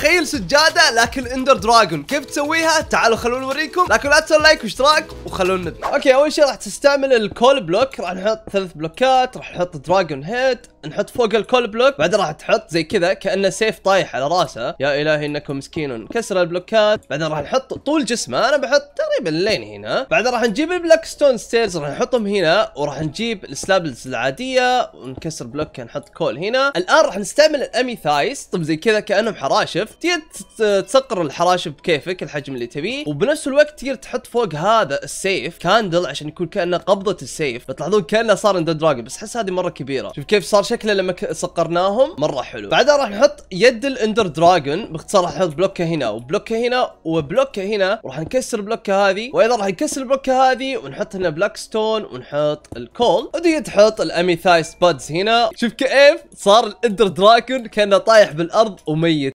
تخيل سجاده لكن اندر دراجون كيف تسويها تعالوا خلونا نوريكم لكن لا تنسوا لايك واشتراك وخلونا نبدا اوكي اول شيء راح تستعمل الكول بلوك راح نحط ثلاث بلوكات راح نحط دراجون هيد نحط فوق الكول بلوك بعدين راح تحط زي كذا كانه سيف طايح على راسه يا الهي انكم مسكين كسر البلوكات بعدين راح نحط طول جسمه انا بحط تقريبا لين هنا بعدين راح نجيب البلاك ستون ستيرز راح نحطهم هنا وراح نجيب السلابلز العاديه ونكسر بلوك نحط كول هنا الان راح نستعمل الاميثايس طب زي كذا كانهم حراشف كيف تقدر تصقر الحراشب بكيفك الحجم اللي تبيه وبنفس الوقت تقدر تحط فوق هذا السيف كاندل عشان يكون كانه قبضه السيف بتلاحظون كانه صار اندر دراجون بس احس هذه مره كبيره شوف كيف صار شكله لما صقرناهم مره حلو بعدها راح نحط يد الاندر دراجون باختصار راح نحط بلوكه هنا وبلوكه هنا وبلوكه هنا وراح نكسر بلوكه هذه وايضا راح نكسر البلوكه هذه ونحط هنا بلاك ستون ونحط الكول وتقدر تحط الاميثايست بادز هنا شوف كيف صار الاندر دراجون كانه طايح بالارض وميت